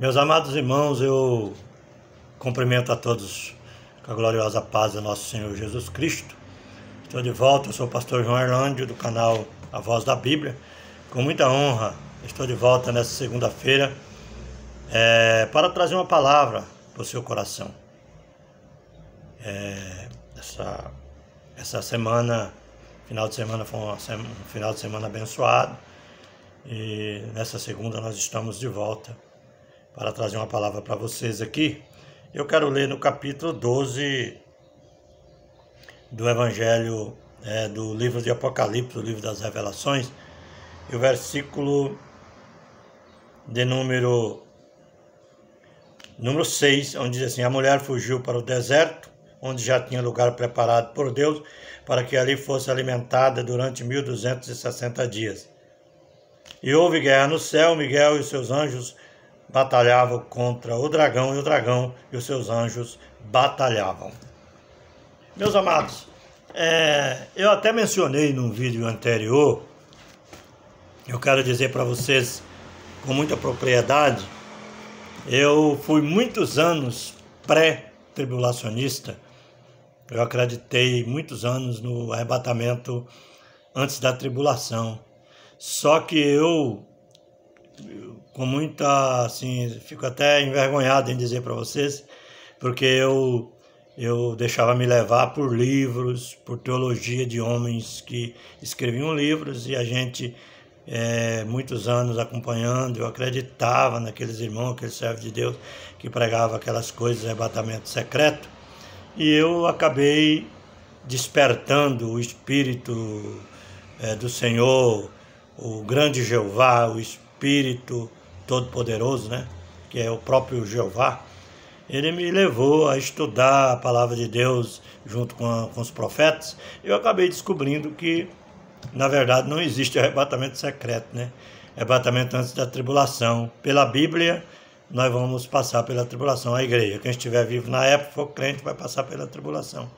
Meus amados irmãos, eu cumprimento a todos com a gloriosa paz do nosso Senhor Jesus Cristo. Estou de volta, eu sou o pastor João Erlândio do canal A Voz da Bíblia. Com muita honra, estou de volta nesta segunda-feira é, para trazer uma palavra para o seu coração. É, essa, essa semana, final de semana, foi uma, um final de semana abençoado e nessa segunda nós estamos de volta para trazer uma palavra para vocês aqui. Eu quero ler no capítulo 12 do Evangelho, é, do livro de Apocalipse, o livro das Revelações, e o versículo de número, número 6, onde diz assim: A mulher fugiu para o deserto, onde já tinha lugar preparado por Deus, para que ali fosse alimentada durante 1260 dias. E houve guerra no céu, Miguel e seus anjos batalhavam contra o dragão, e o dragão e os seus anjos batalhavam. Meus amados, é, eu até mencionei num vídeo anterior, eu quero dizer para vocês com muita propriedade, eu fui muitos anos pré-tribulacionista, eu acreditei muitos anos no arrebatamento antes da tribulação. Só que eu com muita, assim, fico até envergonhado em dizer para vocês, porque eu eu deixava me levar por livros, por teologia de homens que escreviam livros e a gente é, muitos anos acompanhando, eu acreditava naqueles irmãos, aquele servo de Deus que pregava aquelas coisas, arrebatamento secreto, e eu acabei despertando o Espírito é, do Senhor, o grande Jeová, o Espírito Todo-Poderoso, né? que é o próprio Jeová, ele me levou a estudar a palavra de Deus junto com, a, com os profetas. Eu acabei descobrindo que, na verdade, não existe arrebatamento secreto, né? Arrebatamento antes da tribulação. Pela Bíblia, nós vamos passar pela tribulação. A igreja, quem estiver vivo na época, for crente, vai passar pela tribulação.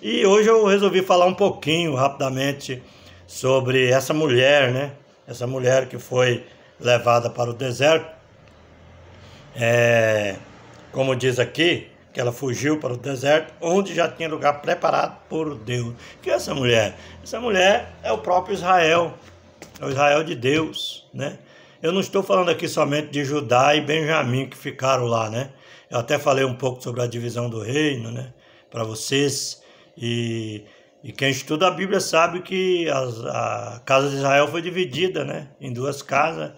E hoje eu resolvi falar um pouquinho, rapidamente, sobre essa mulher, né? Essa mulher que foi levada para o deserto. É, como diz aqui, que ela fugiu para o deserto, onde já tinha lugar preparado por Deus. Que é essa mulher? Essa mulher é o próprio Israel, é o Israel de Deus, né? Eu não estou falando aqui somente de Judá e Benjamim que ficaram lá, né? Eu até falei um pouco sobre a divisão do reino, né? Para vocês. E, e quem estuda a Bíblia sabe que a, a casa de Israel foi dividida, né? Em duas casas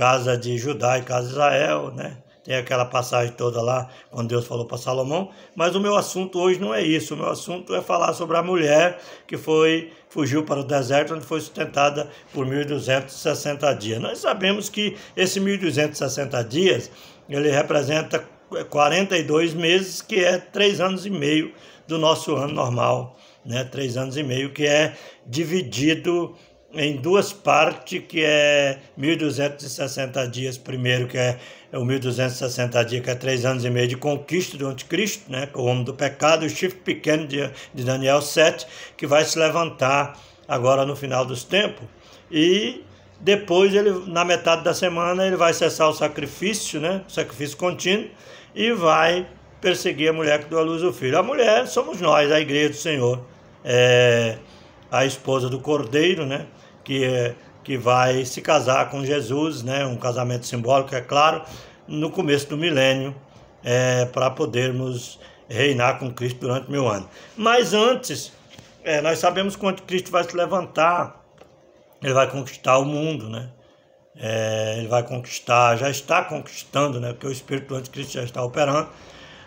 casa de Judá e casa de Israel, né? Tem aquela passagem toda lá, quando Deus falou para Salomão. Mas o meu assunto hoje não é isso. O meu assunto é falar sobre a mulher que foi fugiu para o deserto, onde foi sustentada por 1.260 dias. Nós sabemos que esse 1.260 dias, ele representa 42 meses, que é três anos e meio do nosso ano normal, né? Três anos e meio, que é dividido em duas partes, que é 1260 dias, primeiro que é o 1260 dias, que é três anos e meio de conquista do anticristo, né, com o homem do pecado, o chifre pequeno de, de Daniel 7, que vai se levantar agora no final dos tempos, e depois ele na metade da semana ele vai cessar o sacrifício, né, o sacrifício contínuo, e vai perseguir a mulher que deu à luz o filho. A mulher somos nós, a igreja do Senhor. É, a esposa do cordeiro, né? Que, é, que vai se casar com Jesus, né? Um casamento simbólico, é claro, no começo do milênio, é, para podermos reinar com Cristo durante mil anos. Mas antes, é, nós sabemos quando Cristo vai se levantar, ele vai conquistar o mundo, né? É, ele vai conquistar, já está conquistando, né? Porque o Espírito do Anticristo já está operando.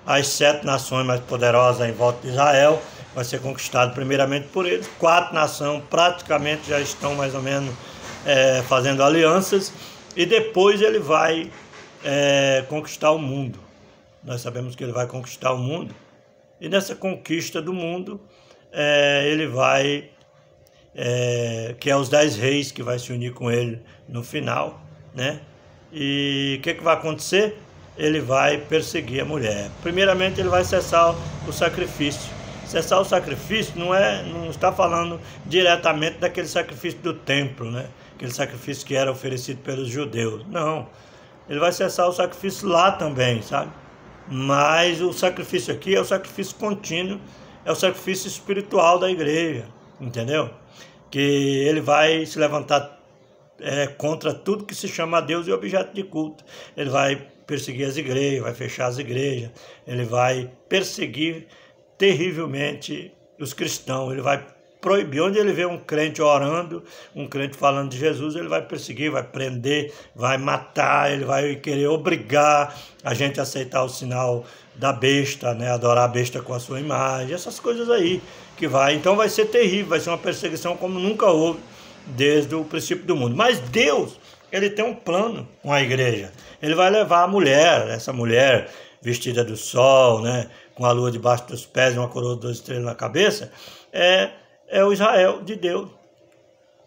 As sete nações mais poderosas em volta de Israel vai ser conquistado primeiramente por eles. Quatro nações praticamente já estão mais ou menos é, fazendo alianças e depois ele vai é, conquistar o mundo. Nós sabemos que ele vai conquistar o mundo e nessa conquista do mundo é, ele vai é, que é os dez reis que vai se unir com ele no final, né? E o que, é que vai acontecer? Ele vai perseguir a mulher. Primeiramente, ele vai cessar o sacrifício Cessar o sacrifício não é, não está falando diretamente daquele sacrifício do templo, né? Aquele sacrifício que era oferecido pelos judeus. Não. Ele vai cessar o sacrifício lá também, sabe? Mas o sacrifício aqui é o sacrifício contínuo, é o sacrifício espiritual da igreja, entendeu? Que ele vai se levantar é, contra tudo que se chama Deus e objeto de culto. Ele vai perseguir as igrejas, vai fechar as igrejas, ele vai perseguir terrivelmente os cristãos. Ele vai proibir. Onde ele vê um crente orando, um crente falando de Jesus, ele vai perseguir, vai prender, vai matar, ele vai querer obrigar a gente a aceitar o sinal da besta, né? Adorar a besta com a sua imagem, essas coisas aí que vai. Então vai ser terrível, vai ser uma perseguição como nunca houve desde o princípio do mundo. Mas Deus, ele tem um plano com a igreja. Ele vai levar a mulher, essa mulher vestida do sol, né, com a lua debaixo dos pés e uma coroa de duas estrelas na cabeça, é, é o Israel de Deus,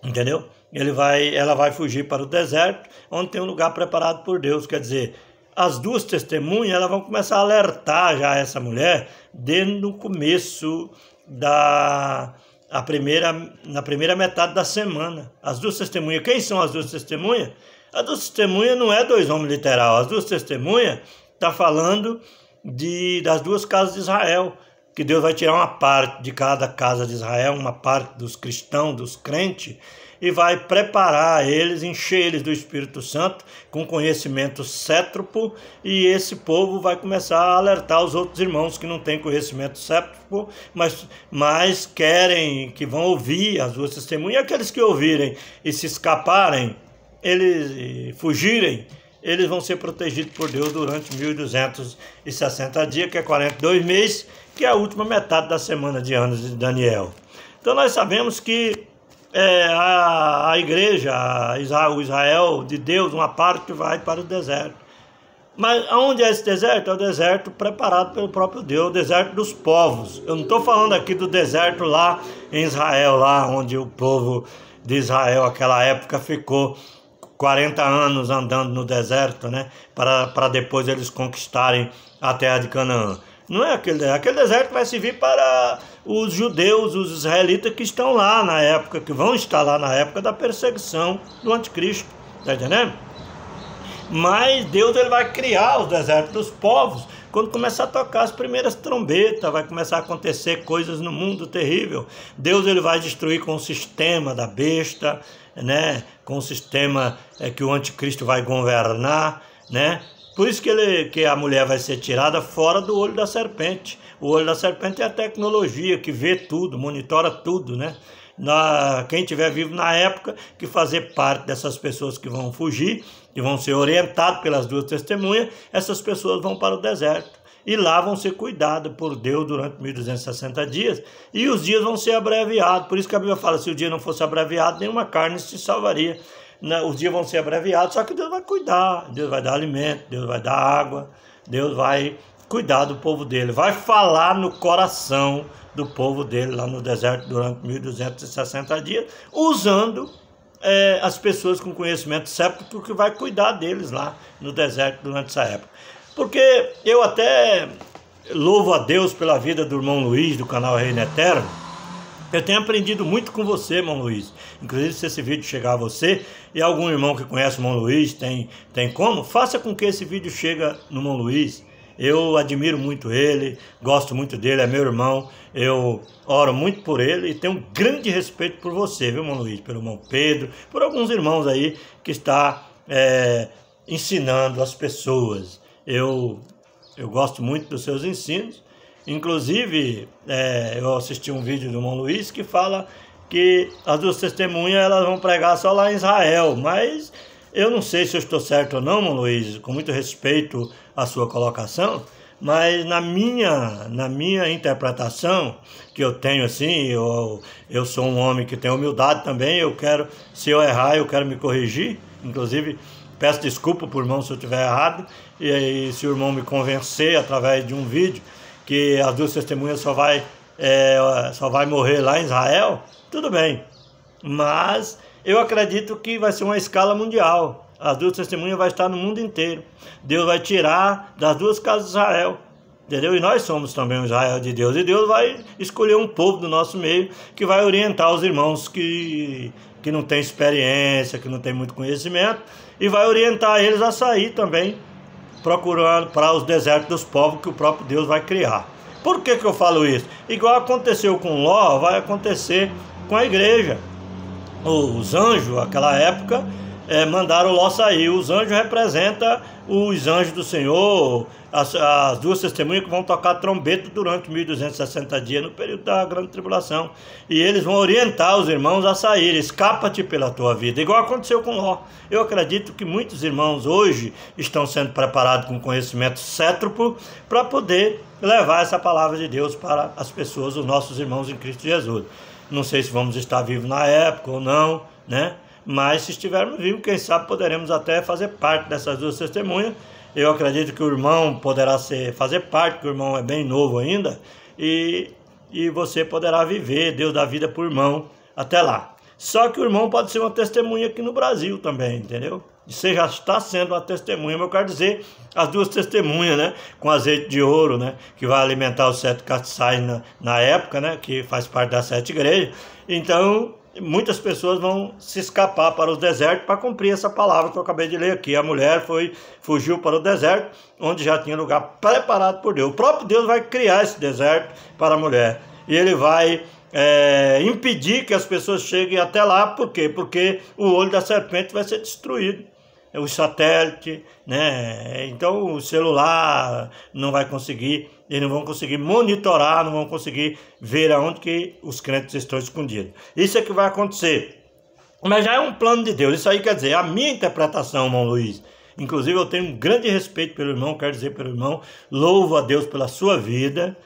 entendeu? Ele vai, ela vai fugir para o deserto, onde tem um lugar preparado por Deus, quer dizer, as duas testemunhas elas vão começar a alertar já essa mulher desde o começo da a primeira, na primeira metade da semana. As duas testemunhas, quem são as duas testemunhas? As duas testemunhas não é dois homens literal, as duas testemunhas está falando de, das duas casas de Israel, que Deus vai tirar uma parte de cada casa de Israel, uma parte dos cristãos, dos crentes, e vai preparar eles, encher eles do Espírito Santo com conhecimento séptico e esse povo vai começar a alertar os outros irmãos que não têm conhecimento séptico mas, mas querem, que vão ouvir as duas testemunhas, e aqueles que ouvirem e se escaparem, eles fugirem, eles vão ser protegidos por Deus durante 1260 dias, que é 42 meses, que é a última metade da semana de anos de Daniel. Então nós sabemos que é, a, a igreja, a Israel, o Israel de Deus, uma parte vai para o deserto. Mas onde é esse deserto? É o deserto preparado pelo próprio Deus, o deserto dos povos. Eu não estou falando aqui do deserto lá em Israel, lá onde o povo de Israel, aquela época, ficou 40 anos andando no deserto, né? Para, para depois eles conquistarem a terra de Canaã. Não é aquele deserto. É aquele deserto vai servir para os judeus, os israelitas que estão lá na época, que vão estar lá na época da perseguição do anticristo. Está entendendo? Mas Deus ele vai criar os desertos dos povos quando começar a tocar as primeiras trombetas, vai começar a acontecer coisas no mundo terrível. Deus ele vai destruir com o sistema da besta, né, com o sistema é, que o anticristo vai governar, né? Por isso que, ele, que a mulher vai ser tirada fora do olho da serpente. O olho da serpente é a tecnologia que vê tudo, monitora tudo, né? Na, quem tiver vivo na época, que fazer parte dessas pessoas que vão fugir, que vão ser orientado pelas duas testemunhas, essas pessoas vão para o deserto e lá vão ser cuidados por Deus durante 1260 dias, e os dias vão ser abreviados. Por isso que a Bíblia fala: se o dia não fosse abreviado, nenhuma carne se salvaria. Né? Os dias vão ser abreviados, só que Deus vai cuidar, Deus vai dar alimento, Deus vai dar água, Deus vai cuidar do povo dele, vai falar no coração do povo dele lá no deserto durante 1260 dias, usando é, as pessoas com conhecimento séptico que vai cuidar deles lá no deserto durante essa época. Porque eu até louvo a Deus pela vida do irmão Luiz, do canal Reino Eterno. Eu tenho aprendido muito com você, irmão Luiz. Inclusive, se esse vídeo chegar a você e algum irmão que conhece o irmão Luiz tem, tem como, faça com que esse vídeo chegue no irmão Luiz. Eu admiro muito ele, gosto muito dele, é meu irmão. Eu oro muito por ele e tenho um grande respeito por você, viu, irmão Luiz? Pelo irmão Pedro, por alguns irmãos aí que está é, ensinando as pessoas. Eu, eu gosto muito dos seus ensinos. Inclusive, é, eu assisti um vídeo do Mão Luiz que fala que as duas testemunhas elas vão pregar só lá em Israel, mas eu não sei se eu estou certo ou não, Mão Luiz, com muito respeito à sua colocação, mas na minha, na minha interpretação que eu tenho assim, eu, eu sou um homem que tem humildade também, eu quero, se eu errar, eu quero me corrigir, inclusive Peço desculpa por irmão se eu estiver errado, e, se o irmão me convencer através de um vídeo que as duas testemunhas só vai, é, só vai morrer lá em Israel, tudo bem. Mas eu acredito que vai ser uma escala mundial. As duas testemunhas vai estar no mundo inteiro. Deus vai tirar das duas casas de Israel. Entendeu? E nós somos também o Israel de Deus. E Deus vai escolher um povo do nosso meio que vai orientar os irmãos que que não tem experiência, que não tem muito conhecimento, e vai orientar eles a sair também, procurando para os desertos dos povos que o próprio Deus vai criar. Por que, que eu falo isso? Igual aconteceu com Ló, vai acontecer com a igreja. Os anjos, aquela época, é, mandaram Ló sair. Os anjos representam os anjos do Senhor, as, as duas testemunhas que vão tocar trombeta durante 1260 dias no período da grande tribulação. E eles vão orientar os irmãos a sair. Escapa-te pela tua vida. Igual aconteceu com Ló. Eu acredito que muitos irmãos hoje estão sendo preparados com conhecimento cétripo para poder levar essa palavra de Deus para as pessoas, os nossos irmãos em Cristo Jesus. Não sei se vamos estar vivos na época ou não, né? Mas se estivermos vivos, quem sabe poderemos até fazer parte dessas duas testemunhas eu acredito que o irmão poderá ser, fazer parte, que o irmão é bem novo ainda, e, e você poderá viver, Deus dá vida por irmão até lá. Só que o irmão pode ser uma testemunha aqui no Brasil também, entendeu? Você já está sendo uma testemunha, mas eu quero dizer as duas testemunhas, né? Com azeite de ouro, né? Que vai alimentar os sete castiçais na, na época, né? Que faz parte das sete igrejas. Então, muitas pessoas vão se escapar para o deserto para cumprir essa palavra que eu acabei de ler aqui. A mulher foi fugiu para o deserto, onde já tinha lugar preparado por Deus. O próprio Deus vai criar esse deserto para a mulher e ele vai é, impedir que as pessoas cheguem até lá, por quê? Porque o olho da serpente vai ser destruído é o satélite, né? Então o celular não vai conseguir, eles não vão conseguir monitorar, não vão conseguir ver aonde que os crentes estão escondidos. Isso é que vai acontecer. Mas já é um plano de Deus. Isso aí quer dizer, a minha interpretação, irmão Luiz. Inclusive eu tenho um grande respeito pelo irmão, quero dizer pelo irmão, louvo a Deus pela sua vida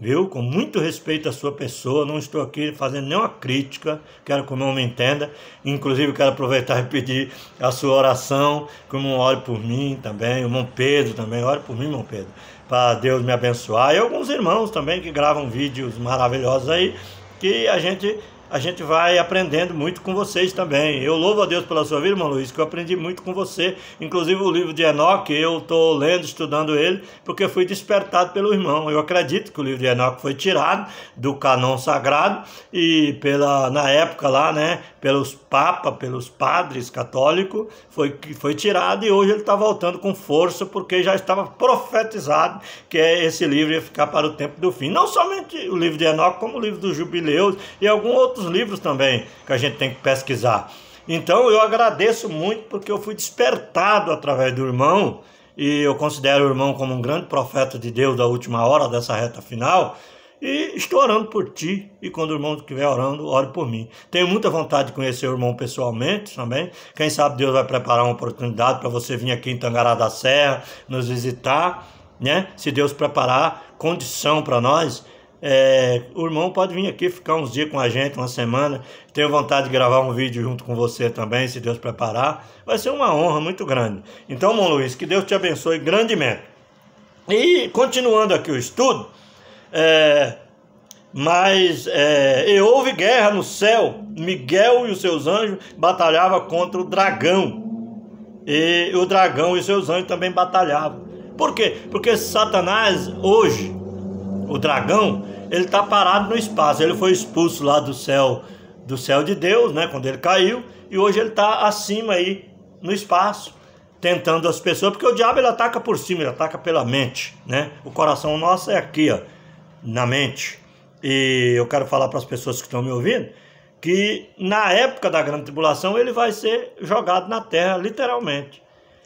viu? Com muito respeito à sua pessoa, não estou aqui fazendo nenhuma crítica, quero que o irmão me entenda. Inclusive, quero aproveitar e pedir a sua oração, que o irmão ore por mim também, o irmão Pedro também, ore por mim, irmão Pedro, para Deus me abençoar. E alguns irmãos também que gravam vídeos maravilhosos aí, que a gente a gente vai aprendendo muito com vocês também. Eu louvo a Deus pela sua vida, irmão Luiz, que eu aprendi muito com você. Inclusive o livro de Enoque, eu estou lendo, estudando ele, porque fui despertado pelo irmão. Eu acredito que o livro de Enoque foi tirado do canon sagrado e pela na época lá, né, pelos papas, pelos padres católicos, foi, foi tirado e hoje ele está voltando com força porque já estava profetizado que esse livro ia ficar para o tempo do fim. Não somente o livro de Enoque, como o livro do Jubileu e algum outro outros livros também que a gente tem que pesquisar. Então eu agradeço muito porque eu fui despertado através do irmão e eu considero o irmão como um grande profeta de Deus da última hora dessa reta final. E estou orando por ti. E quando o irmão estiver orando, ore por mim. Tenho muita vontade de conhecer o irmão pessoalmente também. Quem sabe Deus vai preparar uma oportunidade para você vir aqui em Tangará da Serra nos visitar, né? Se Deus preparar condição para nós é, o irmão pode vir aqui ficar uns dias com a gente, uma semana. Tenho vontade de gravar um vídeo junto com você também, se Deus preparar. Vai ser uma honra muito grande. Então, irmão Luiz, que Deus te abençoe grandemente. E continuando aqui o estudo, é, mas é, e houve guerra no céu. Miguel e os seus anjos batalhavam contra o dragão. E o dragão e os seus anjos também batalhavam. Por quê? Porque Satanás hoje o dragão, ele está parado no espaço. Ele foi expulso lá do céu, do céu de Deus, né? Quando ele caiu, e hoje ele está acima aí no espaço, tentando as pessoas, porque o diabo ele ataca por cima, ele ataca pela mente, né? O coração nosso é aqui, ó, na mente. E eu quero falar para as pessoas que estão me ouvindo que na época da grande tribulação ele vai ser jogado na terra, literalmente.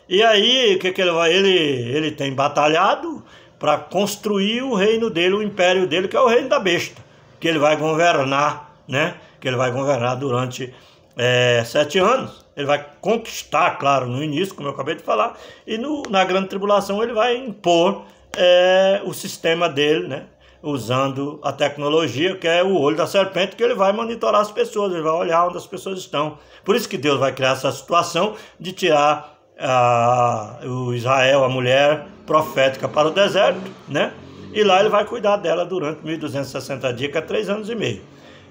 E aí, o que, que ele vai? Ele, ele tem batalhado, para construir o reino dele, o império dele, que é o reino da besta, que ele vai governar, né? Que ele vai governar durante é, sete anos. Ele vai conquistar, claro, no início, como eu acabei de falar, e no, na grande tribulação ele vai impor é, o sistema dele, né? Usando a tecnologia que é o olho da serpente, que ele vai monitorar as pessoas, ele vai olhar onde as pessoas estão. Por isso que Deus vai criar essa situação de tirar a, o Israel, a mulher profética para o deserto, né? E lá ele vai cuidar dela durante 1260 dias, que é três anos e meio.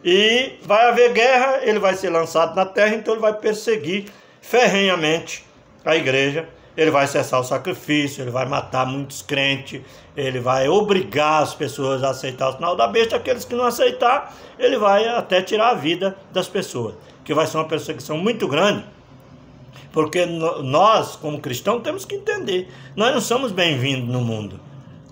E vai haver guerra, ele vai ser lançado na terra, então ele vai perseguir ferrenhamente a igreja. Ele vai cessar o sacrifício, ele vai matar muitos crentes, ele vai obrigar as pessoas a aceitar o sinal da besta. Aqueles que não aceitar, ele vai até tirar a vida das pessoas, que vai ser uma perseguição muito grande porque nós, como cristãos, temos que entender: nós não somos bem-vindos no mundo.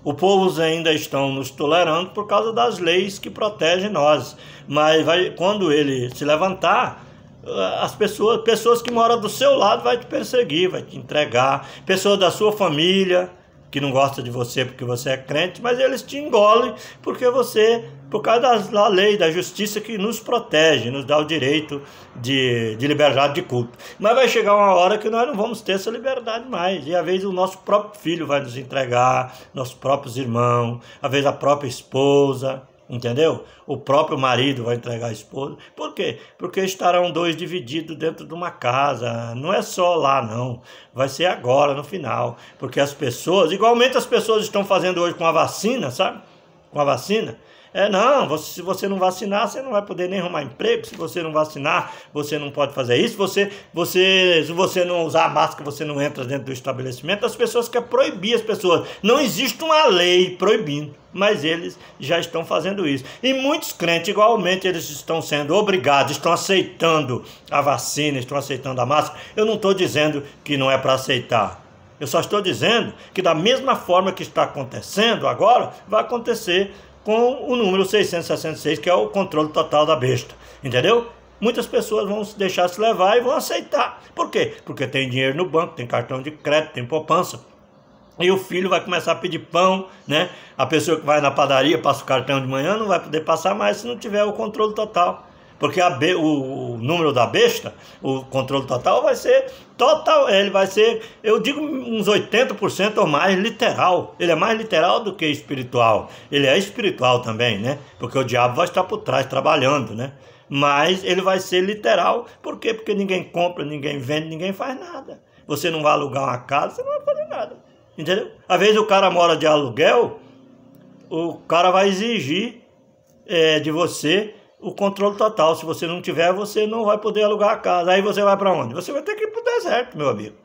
O povo ainda estão nos tolerando por causa das leis que protegem nós. Mas vai, quando ele se levantar, eh, as pessoas, pessoas que moram do seu lado vai te perseguir, vai te entregar, pessoas da sua família que não gosta de você porque você é crente, mas eles te engolem porque você por causa da lei, da justiça que nos protege, nos dá o direito de, de liberdade de culto. Mas vai chegar uma hora que nós não vamos ter essa liberdade mais. E às vezes o nosso próprio filho vai nos entregar, nossos próprios irmãos, às vezes a própria esposa, entendeu? O próprio marido vai entregar a esposa. Por quê? Porque estarão dois divididos dentro de uma casa. Não é só lá, não. Vai ser agora, no final. Porque as pessoas, igualmente as pessoas estão fazendo hoje com a vacina, sabe? Com a vacina é, não, você, se você não vacinar, você não vai poder nem arrumar emprego. Se você não vacinar, você não pode fazer isso. Você, você, se você não usar a máscara, você não entra dentro do estabelecimento. As pessoas querem proibir as pessoas. Não existe uma lei proibindo mas eles já estão fazendo isso. E muitos crentes, igualmente, eles estão sendo obrigados, estão aceitando a vacina, estão aceitando a máscara. Eu não estou dizendo que não é para aceitar. Eu só estou dizendo que, da mesma forma que está acontecendo agora, vai acontecer com o número 666, que é o controle total da besta. Entendeu? Muitas pessoas vão se deixar se levar e vão aceitar. Por quê? Porque tem dinheiro no banco, tem cartão de crédito, tem poupança. E o filho vai começar a pedir pão, né? A pessoa que vai na padaria, passa o cartão de manhã, não vai poder passar mais se não tiver o controle total porque be, o, o, número da besta, o controle total vai ser total, ele vai ser, eu digo uns 80% ou mais literal. Ele é mais literal do que espiritual. Ele é espiritual também, né? Porque o diabo vai estar por trás trabalhando, né? Mas ele vai ser literal, por quê? Porque ninguém compra, ninguém vende, ninguém faz nada. Você não vai alugar uma casa, você não vai fazer nada. Entendeu? Às vezes o cara mora de aluguel, o cara vai exigir é, de você o controle total. Se você não tiver, você não vai poder alugar a casa. Aí você vai para onde? Você vai ter que ir para o deserto, meu amigo.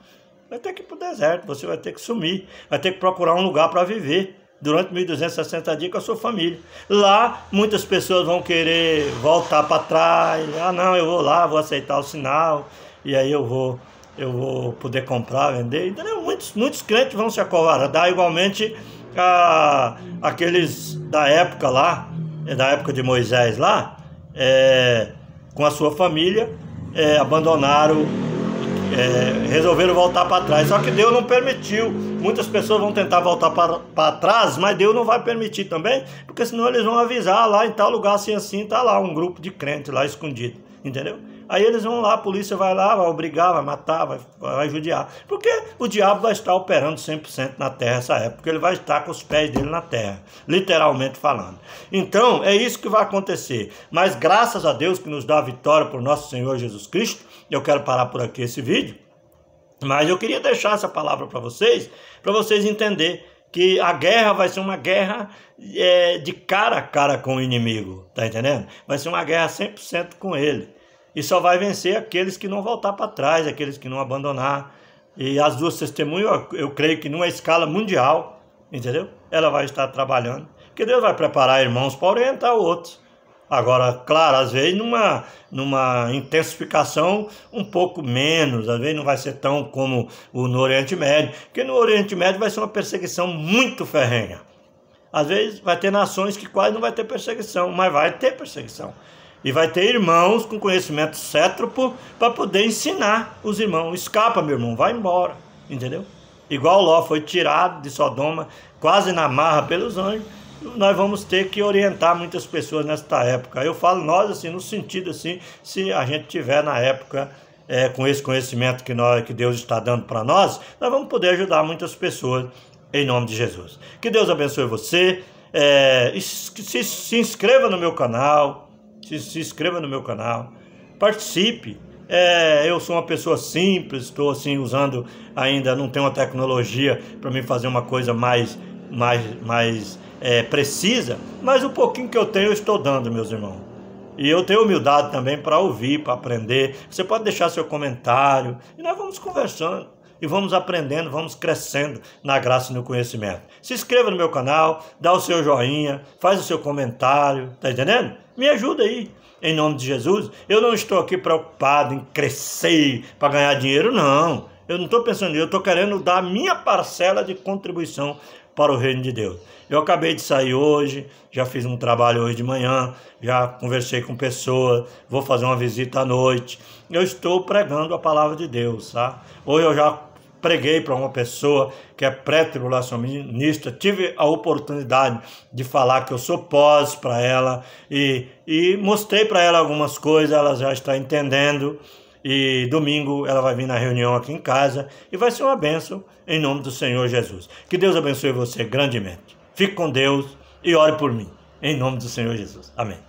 Vai ter que ir para o deserto, você vai ter que sumir, vai ter que procurar um lugar para viver durante 1260 dias com a sua família. Lá, muitas pessoas vão querer voltar para trás. Ah, não, eu vou lá, vou aceitar o sinal, e aí eu vou eu vou poder comprar, vender. Entendeu? Muitos, muitos crentes vão se acovardar, igualmente a, aqueles da época lá, da época de Moisés lá, é, com a sua família, é, abandonaram, é, resolveram voltar para trás. Só que Deus não permitiu. Muitas pessoas vão tentar voltar para trás, mas Deus não vai permitir também, porque senão eles vão avisar ah, lá em tal lugar, assim assim, tá lá um grupo de crente lá escondido, entendeu? Aí eles vão lá, a polícia vai lá, vai obrigar, vai matar, vai, vai judiar. Porque o diabo vai estar operando 100% na terra essa época, porque ele vai estar com os pés dele na terra, literalmente falando. Então, é isso que vai acontecer. Mas graças a Deus que nos dá a vitória por nosso Senhor Jesus Cristo, eu quero parar por aqui esse vídeo. Mas eu queria deixar essa palavra para vocês, para vocês entenderem que a guerra vai ser uma guerra é, de cara a cara com o inimigo, tá entendendo? Vai ser uma guerra 100% com ele e só vai vencer aqueles que não voltar para trás, aqueles que não abandonar. E as duas testemunhas, eu creio que numa escala mundial, entendeu? Ela vai estar trabalhando. Porque Deus vai preparar irmãos para orientar outros. Agora, claro, às vezes numa, numa intensificação um pouco menos, às vezes não vai ser tão como o no Oriente Médio, porque no Oriente Médio vai ser uma perseguição muito ferrenha. Às vezes vai ter nações que quase não vai ter perseguição, mas vai ter perseguição. E vai ter irmãos com conhecimento cétropo para poder ensinar os irmãos. Escapa, meu irmão, vai embora. Entendeu? Igual Ló foi tirado de Sodoma, quase na marra pelos anjos, nós vamos ter que orientar muitas pessoas nesta época. Eu falo nós assim, no sentido assim, se a gente tiver na época é, com esse conhecimento que, nós, que Deus está dando para nós, nós vamos poder ajudar muitas pessoas em nome de Jesus. Que Deus abençoe você. É, se, se inscreva no meu canal, se, se inscreva no meu canal, participe. É, eu sou uma pessoa simples, estou assim usando ainda, não tenho uma tecnologia para me fazer uma coisa mais, mais, mais é, precisa, mas o pouquinho que eu tenho eu estou dando, meus irmãos. E eu tenho humildade também para ouvir, para aprender. Você pode deixar seu comentário e nós vamos conversando. E vamos aprendendo, vamos crescendo na graça e no conhecimento. Se inscreva no meu canal, dá o seu joinha, faz o seu comentário, tá entendendo? Me ajuda aí, em nome de Jesus. Eu não estou aqui preocupado em crescer para ganhar dinheiro, não. Eu não estou pensando nisso, eu estou querendo dar a minha parcela de contribuição para o reino de Deus. Eu acabei de sair hoje, já fiz um trabalho hoje de manhã, já conversei com pessoas, vou fazer uma visita à noite. Eu estou pregando a palavra de Deus, tá? Ou eu já preguei para uma pessoa que é pré-tribulacionista, tive a oportunidade de falar que eu sou pós para ela e, e mostrei para ela algumas coisas, ela já está entendendo. E domingo ela vai vir na reunião aqui em casa e vai ser uma bênção em nome do Senhor Jesus. Que Deus abençoe você grandemente. Fique com Deus e ore por mim, em nome do Senhor Jesus. Amém.